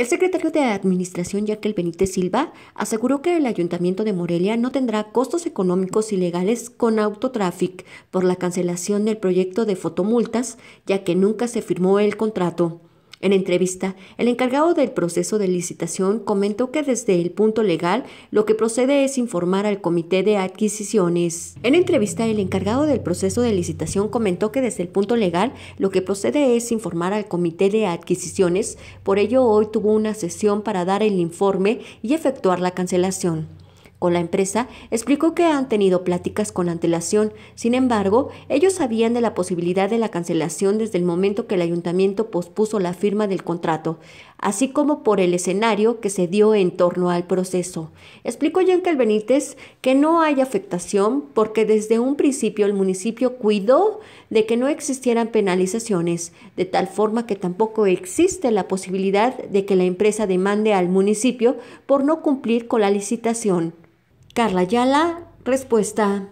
El secretario de Administración, Jaquel Benítez Silva, aseguró que el Ayuntamiento de Morelia no tendrá costos económicos y legales con Autotrafic por la cancelación del proyecto de fotomultas, ya que nunca se firmó el contrato. En entrevista, el encargado del proceso de licitación comentó que desde el punto legal lo que procede es informar al Comité de Adquisiciones. En entrevista, el encargado del proceso de licitación comentó que desde el punto legal lo que procede es informar al Comité de Adquisiciones, por ello hoy tuvo una sesión para dar el informe y efectuar la cancelación con la empresa, explicó que han tenido pláticas con antelación. Sin embargo, ellos sabían de la posibilidad de la cancelación desde el momento que el ayuntamiento pospuso la firma del contrato, así como por el escenario que se dio en torno al proceso. Explicó Yankel Benítez que no hay afectación porque desde un principio el municipio cuidó de que no existieran penalizaciones, de tal forma que tampoco existe la posibilidad de que la empresa demande al municipio por no cumplir con la licitación. Carla Yala, respuesta